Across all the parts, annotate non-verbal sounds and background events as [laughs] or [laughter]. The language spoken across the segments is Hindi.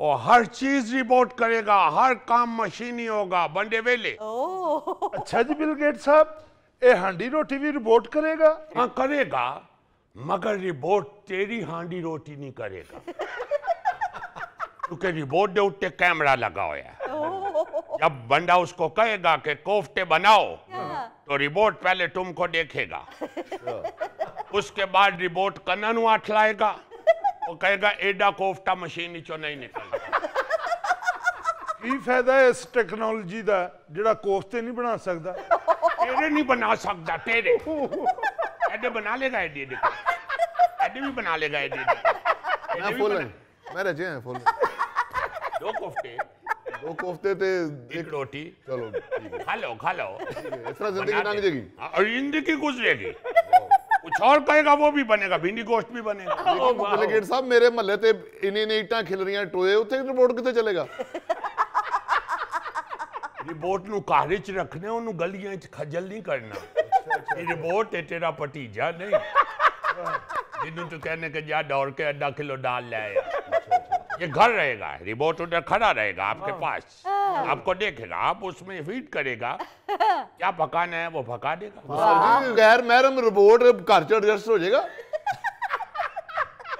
और हर चीज रिपोर्ट करेगा हर काम मशीनी होगा बंडे वेले अच्छा जी बिल गेट साहब ए हांडी रोटी भी रिपोर्ट करेगा हाँ करेगा मगर रिपोर्ट तेरी हांडी रोटी नहीं करेगा [laughs] क्योंकि रिपोर्ट दे उठते कैमरा लगा हुआ जब बंडा उसको कहेगा कि कोफ्ते बनाओ हाँ। तो रिपोर्ट पहले तुमको देखेगा [laughs] उसके बाद रिपोर्ट कन्नू आठ लाएगा और कहेगा एडा कोफ्टा मशीन चो नहीं निकल ਕੀ ਫਾਇਦਾ ਇਸ ਟੈਕਨੋਲੋਜੀ ਦਾ ਜਿਹੜਾ ਕੋਫਤੇ ਨਹੀਂ ਬਣਾ ਸਕਦਾ ਤੇਰੇ ਨਹੀਂ ਬਣਾ ਸਕਦਾ ਤੇਰੇ ਐਡੇ ਬਣਾ ਲੇਗਾ ਐਡੇ ਐਡੇ ਐਡੇ ਵੀ ਬਣਾ ਲੇਗਾ ਐਡੇ ਐਡੇ ਮੈਂ ਫੁੱਲ ਮੈਂ ਰਜੇ ਹਾਂ ਫੁੱਲ ਦੋ ਕੋਫਤੇ ਦੋ ਕੋਫਤੇ ਤੇ ਇੱਕ ਰੋਟੀ ਚਲੋ ਖਾ ਲਓ ਖਾ ਲਓ ਇਸ ਤਰ੍ਹਾਂ ਜ਼ਿੰਦਗੀ ਲੰਘ ਜੇਗੀ ਜ਼ਿੰਦਗੀ ਗੁਜ਼ਰੇਗੀ कुछ और कहेगा वो भी बनेगा भिंडी गोश्त भी बनेगा [laughs] oh, मेरे महल से इन इन ईटा खिल रही टोए उ रिपोर्ट कितने चलेगा रिपोर्ट ਨੂੰ ਘਰ ਵਿੱਚ ਰੱਖਨੇ नहीं ਗਲੀਆਂ 'ਚ ਖੱਜਲ ਨਹੀਂ ਕਰਨਾ ਇਹ ਰਿਬੋਟ ਤੇ ਤੇਰਾ ਭਤੀਜਾ ਨਹੀਂ ਜਿਹਨੂੰ ਤੂੰ ਕਹਿੰਨੇ ਕਿ ਜਾ ਦੌੜ ये घर रहेगा रिमोट उधर खड़ा रहेगा आपके हाँ। पास हाँ। आपको देखेगा आप उसमें फीड करेगा [laughs] क्या पकाना है वो पका देगा गैर रिमोट घर चढ़ हो जाएगा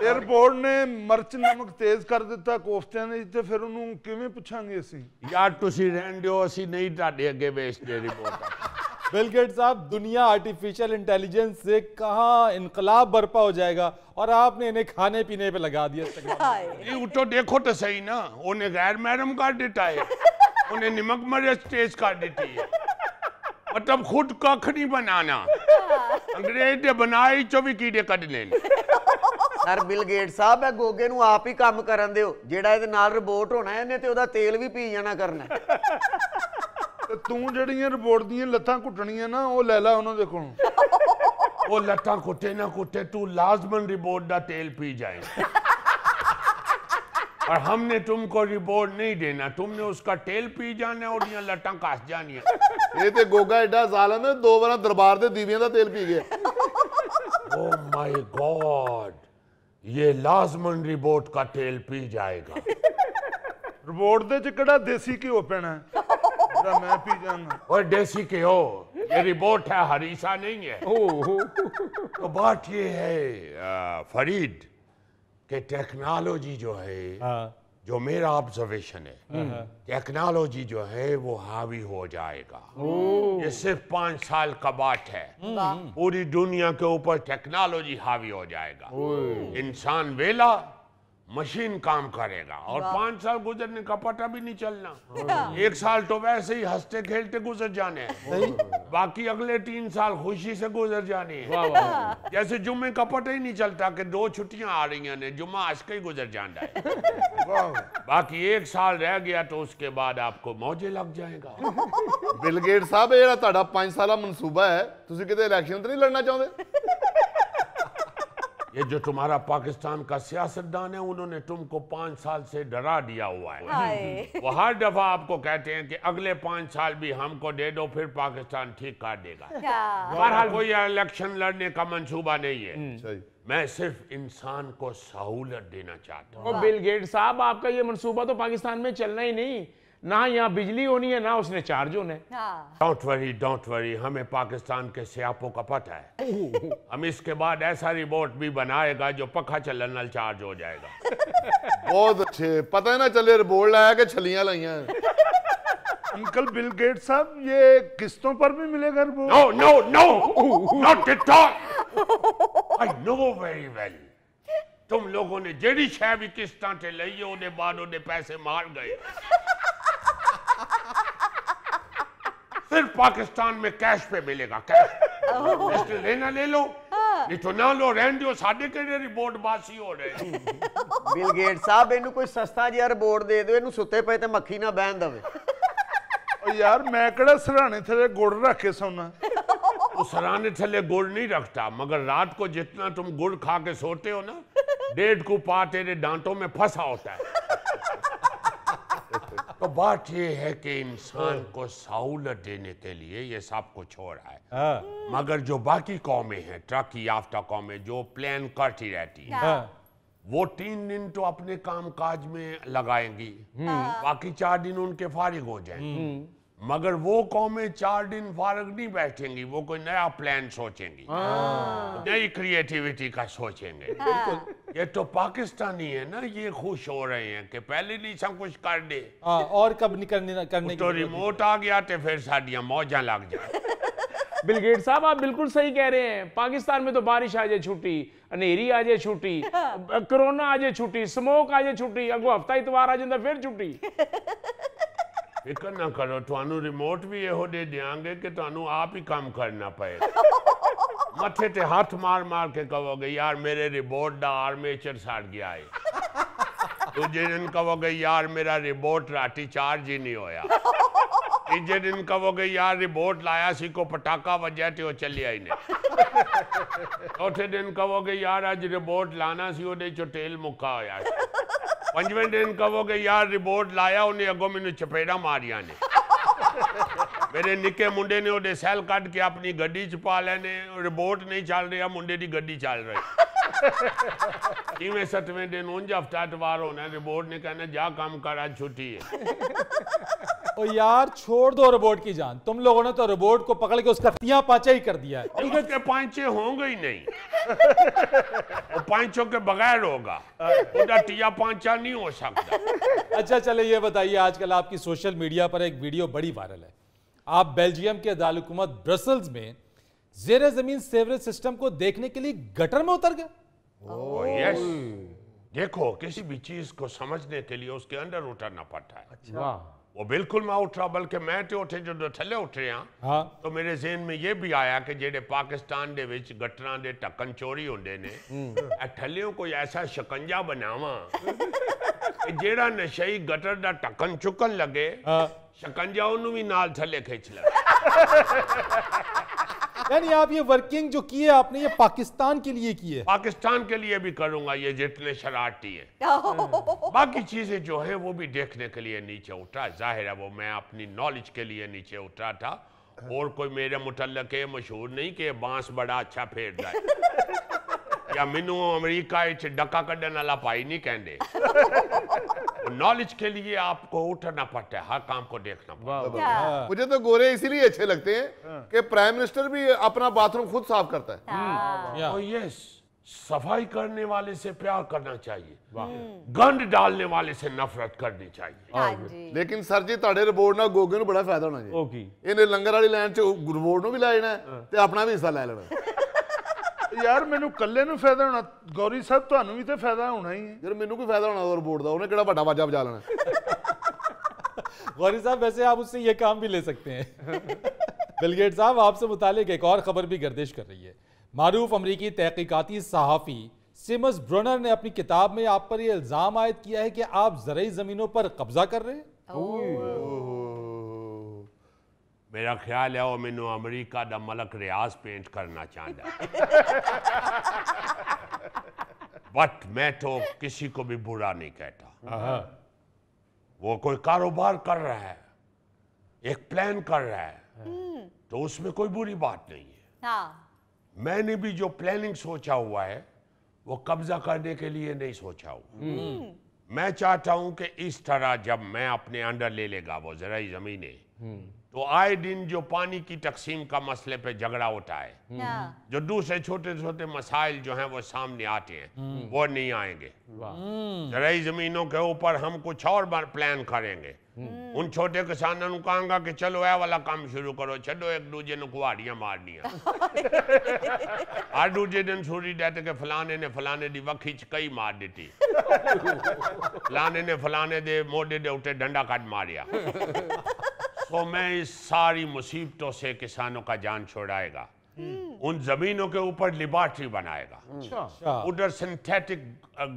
एयरपोर्ट [laughs] ने मर्च नमक तेज कर दिता ਕੋਫਤਿਆਂ ने तो फिर उन्होंने किमें ਪੁੱਛਾਂਗੇ ਅਸੀਂ ਯਾਰ ਤੁਸੀਂ ਰਹਿਣ ਦਿਓ ਅਸੀਂ ਨਹੀਂ ਤੁਹਾਡੇ बिल गेट साहब दुनिया आर्टिफिशियल इंटेलिजेंस से कहा इनकलाब बर्पा हो जाएगा और आपने इन्हें खाने पीने पे लगा दिया ये तो देखो तो सही ना उन्हें गैर मैडम का डिटा है उन्हें निमक मरे स्टेज का डिटी है मतलब खुद कखनी बनाना अंग्रेज ने बनाई चौबी कीड़े कट ले ਸਰ ਬਿਲ ਗੇਟ ਸਾਹਿਬ ਹੈ ਗੋਗੇ ਨੂੰ ਆਪ ਹੀ ਕੰਮ ਕਰਨ ਦਿਓ ਜਿਹੜਾ ਇਹਦੇ ਨਾਲ ਰੋਬੋਟ ਹੋਣਾ ਇਹਨੇ ਤੇ ਉਹਦਾ तू ਤੂੰ ਜਿਹੜੀਆਂ ਰਿਪੋਰਟ ਦੀਆਂ ਲੱਤਾਂ ਘੁੱਟਣੀਆਂ ਨਾ ਉਹ ਲੈ ਲੈ ਉਹਨਾਂ ਦੇ कुटे ਉਹ ਲੱਤਾਂ ਘੁੱਟੇ ਨਾ ਘੁੱਟੇ ਤੂੰ ਲਾਜ਼ਮਨ ਰਿਪੋਰਟ ਦਾ और हमने तुमको रिपोर्ट नहीं देना तुमने उसका तेल पी जाने और ये लटा जानी है ये ते गोगा एडा जालम है दो बार दरबार दे दीवियां दा तेल पी गए ओ माय गॉड ये लाजमन रिपोर्ट का तेल पी जाएगा रिपोर्ट दे च देसी की ओपन है जरा मैं पी जाना और देसी के हो ये रिपोर्ट है हरीसा नहीं है ओ, ओ, ओ, तो बात ये है फरीद के टेक्नोलॉजी जो है हाँ। जो मेरा ऑब्जर्वेशन है टेक्नोलॉजी हाँ, हाँ। जो है वो हावी हो जाएगा ये सिर्फ पांच साल का बात है हम्म। पूरी दुनिया के ऊपर टेक्नोलॉजी हावी हो जाएगा इंसान वेला मशीन काम करेगा और पांच साल गुजरने का पता भी नहीं चलना हाँ। हाँ। एक साल तो वैसे ही हंसते खेलते गुजर जाने बाकी अगले तीन साल खुशी से गुजर जाने हैं [laughs] जैसे जुम्मे का पता ही नहीं चलता कि दो छुट्टियां आ रही हैं जुम्मा आज का ही गुजर जाना है [laughs] बाकी एक साल रह गया तो उसके बाद आपको मौजे लग जाएगा बिलगेट साहब ये पांच साल मनसूबा है तुम ਤੁਸੀਂ इलेक्शन तो नहीं लड़ना चाहते ये जो तुम्हारा पाकिस्तान का सियासतदान है उन्होंने तुमको पांच साल से डरा दिया हुआ है वो हर दफा आपको कहते हैं कि अगले पांच साल भी हमको दे दो फिर पाकिस्तान ठीक कर देगा बहरहाल कोई इलेक्शन लड़ने का मंसूबा नहीं है हम्म। मैं सिर्फ इंसान को सहूलत देना चाहता हूँ बिल गेट साहब आपका ये मनसूबा तो पाकिस्तान में चलना ही नहीं ना यहाँ बिजली होनी है ना उसने चार्ज होने डोंट वरी डोंट वरी हमें पाकिस्तान के सियापों का पता है [laughs] हम इसके बाद ऐसा रिमोट भी बनाएगा जो पखा चलन चार्ज हो जाएगा [laughs] बहुत अच्छे पता है ना चले रिमोट लाया के छलियां लाइया अंकल बिल गेट साहब ये किस्तों पर भी मिलेगा remote no no no not at all I know very well तुम लोगों ने जेडी शह भी किस्तां ते लई उन्हें बाद उन्हें पैसे मार गए फिर पाकिस्तान में कैश पे मिलेगा कैश तो लेना ले लो हाँ। तो ना लो रेंडियो साडे केड़े रिपोर्ट बासी हो रहे [laughs] बिल गेट साहब इनु कोई सस्ता जिया रिपोर्ट दे दो इनु सुते पे ते मक्खी ना बैन दवे [laughs] यार मैं केड़ा सराने थले गुड़ रखे सोना ओ सराने थले गुड़ नहीं रखता मगर रात को जितना तुम गुड़ खा के सोते हो ना डेढ़ को पा तेरे दांतों में फंसा होता है [laughs] तो बात ये है कि इंसान हाँ। को सहूलत देने के लिए ये सब कुछ हो रहा है हाँ। मगर जो बाकी कौमें हैं ट्रक याफ्ता कौमें जो प्लान करती रहती है हाँ। वो तीन दिन तो अपने काम काज में लगाएंगी हम्म। बाकी चार दिन उनके फारिग हो जाएंगे हम्म। मगर वो कौमें चार दिन फारग नहीं बैठेंगी वो कोई नया प्लान सोचेंगी हाँ। नई क्रिएटिविटी का सोचेंगे हाँ। ये तो पाकिस्तानी है ना ये खुश हो रहे हैं कि पहले नहीं सब कुछ कर दे आ, हाँ, और कब निकलने करने तो रिमोट आ गया तो फिर साड़ियाँ मौजा लग जाए [laughs] बिल गेट साहब आप बिल्कुल सही कह रहे हैं पाकिस्तान में तो बारिश आ जाए छुट्टी अनेरी आ जाए छुट्टी कोरोना [laughs] आ जाए छुट्टी स्मोक आ जाए छुट्टी अगो हफ्ता इतवार आ जाता तो फिर छुट्टी [laughs] एक ना करो तो रिमोट भी यो दे देंगे कि तू आप ही काम करना पड़ेगा [laughs] मथे ते हाथ मार मार के कहोगे यार मेरे रिबोट का आर्मेचर साड़ गया है तो [laughs] जे दिन कहोगे यार मेरा रिबोट राटी चार्ज ही नहीं होया [laughs] जे दिन कहोगे यार रिबोट लाया सी को पटाका वजह तो चलिया ही नहीं चौथे दिन कहोगे यार आज रिबोट लाना सी ओ चो मुक्का होया पंजे दिन कहो कि यार रिपोर्ट लाया उन्हें अगो मैंने चपेड़ा मारिया ने मेरे निके मुंडे ने उन्हें सैल कट के अपनी गड्डी च पा लेने रिपोर्ट नहीं चल रही मुंडे की गड्डी चल रही इवें सतवें दिन उंज हफ्ता अतवार होना रिपोर्ट ने कहना जा काम कर छुट्टी है और यार छोड़ दो रोबोट की जान तुम लोगों ने तो रोबोट को पकड़ के उसका तिया पाचा ही कर दिया है उसके पांचे होंगे ही नहीं [laughs] पांचों के बगैर होगा टिया पांचा नहीं हो सकता अच्छा चले ये बताइए आजकल आपकी सोशल मीडिया पर एक वीडियो बड़ी वायरल है आप बेल्जियम के दारकूमत ब्रसल्स में जेर जमीन सेवरेज सिस्टम को देखने के लिए गटर में उतर गए oh, देखो किसी भी चीज को समझने के लिए उसके अंदर उतरना पड़ता है अच्छा। वो बिल्कुल मैं उठा बल्कि मैं तो उठे जो थले उठे हाँ, तो मेरे जेन में ये भी आया कि जेडे पाकिस्तान के विच के ढक्कन चोरी होंगे ने थलियों कोई ऐसा शिकंजा बनावा जेड़ा नशई गटर का ढक्कन चुकन लगे हाँ। शकंजा ओनू भी नाल थले खिंच लगे यानी आप ये वर्किंग जो की है आपने ये पाकिस्तान के लिए की है पाकिस्तान के लिए भी करूंगा ये जितने शरारती है [laughs] बाकी चीजें जो है वो भी देखने के लिए नीचे उठा जाहिर है वो मैं अपनी नॉलेज के लिए नीचे उठा था और कोई मेरे मुतल मशहूर नहीं कि बांस बड़ा अच्छा फेर जाए [laughs] ਜਾਂ ਮੈਨੂੰ ਅਮਰੀਕਾ ਵਿੱਚ ਡੱਕਾ ਕੱਢਣ ਵਾਲਾ ਭਾਈ नहीं ਕਹਿੰਦੇ नॉलेज के लिए आपको उठना पड़ता है हर काम को देखना पड़ता है मुझे तो गोरे इसीलिए अच्छे लगते हैं हाँ। कि प्राइम मिनिस्टर भी अपना बाथरूम खुद साफ करता है हम्म, हाँ। और यस सफाई करने वाले से प्यार करना चाहिए हम्म। गंद डालने वाले से नफरत करनी चाहिए हाँ लेकिन सर जी ਤੁਹਾਡੇ ਰਿਬੋਰਡ ना गोगे बड़ा फायदा होना चाहिए इन्हें लंगर वाली लाइन ਲਾਈਨ 'ਚ ਰਿਬੋਰਡ ਨੂੰ ਵੀ ਲੈ ਜਾਣਾ ਤੇ ਆਪਣਾ ਵੀ ਹਿੱਸਾ ਲੈ यार ਮੈਨੂੰ ਕੱਲੇ फायदा होना गौरी साहब ਸਾਹਿਬ तो ਵੀ ਤੇ ਫਾਇਦਾ ਹੋਣਾ ਹੀ ਹੈ ਯਾਰ ਮੈਨੂੰ ਕੋਈ ਫਾਇਦਾ ਹੋਣਾ ਰਿਪੋਰਟ ਦਾ ਉਹਨੇ ਕਿਹੜਾ ਵੱਡਾ ਵਾਜਾ ਵਜਾ ਲੈਣਾ गौरी साहब वैसे आप उससे ये काम भी ले सकते हैं बिलगेट साहब आपसे मुतालिक एक और खबर भी गर्दिश कर रही है मारूफ अमरीकी तहकीकती सहाफ़ी सिमस ब्रनर ने अपनी किताब में आप पर यह इल्ज़ाम आयद किया है कि आप जरिए ज़मीनों पर कब्ज़ा कर रहे हैं मेरा ख्याल है वो मैनू अमरीका का मलक रियाज पेंट करना चाहता बट [laughs] मैं तो किसी को भी बुरा नहीं कहता वो कोई कारोबार कर रहा है एक प्लान कर रहा है हम्म। तो उसमें कोई बुरी बात नहीं है हाँ। मैंने भी जो प्लानिंग सोचा हुआ है वो कब्जा करने के लिए नहीं सोचा हुआ हम्म। हम्म। मैं चाहता हूं कि इस तरह जब मैं अपने अंडर ले लेगा वो जरा जमीने तो आए दिन जो पानी की तकसीम का मसले पे झगड़ा होता है जो दूसरे छोटे छोटे मसाइल जो हैं वो सामने आते हैं हम्म। वो नहीं आएंगे हम्म। जरिए जमीनों के ऊपर हम कुछ और बार प्लान करेंगे हम्म। उन छोटे किसानों को कहूंगा कि चलो ऐ वाला काम शुरू करो छो एक दूजे ने मार दिया [laughs] हर दूजे दिन सूरी डेटे के फलाने ने फलाने दी वखी कई मार दी [laughs] फलाने ने फलाने दे मोडे दे उठे डंडा काट मारिया [laughs] तो मैं इस सारी मुसीबतों से किसानों का जान छोड़ाएगा हम्म। उन जमीनों के ऊपर लेबॉर्ट्री बनाएगा अच्छा। अच्छा। उधर सिंथेटिक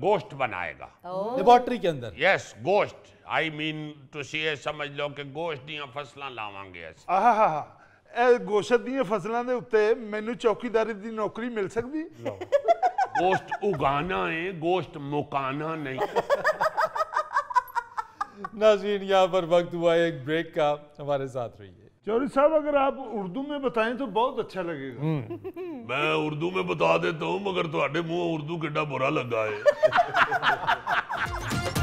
गोश्त बनाएगा लेबॉर्ट्री के अंदर यस गोश्त आई मीन तुम ये समझ लो कि गोश्त दिया फसल लावे ਇਹ ਗੋਸ਼ਤ ਦੀਆਂ ਫਸਲਾਂ ਦੇ ਉੱਤੇ ਮੈਨੂੰ ਚੌਕੀਦਾਰੀ ਦੀ ਨੌਕਰੀ ਮਿਲ ਸਕਦੀ ਗੋਸ਼ਤ ਉਗਾਣਾ ਹੈ नाजीन यहाँ पर वक्त हुआ है एक ब्रेक का हमारे साथ रहिए चौरी साहब अगर आप उर्दू में बताएं तो बहुत अच्छा लगेगा हम्म। मैं उर्दू में बता देता हूँ मगर थोड़े मुंह उर्दू कि बुरा लगा है [laughs]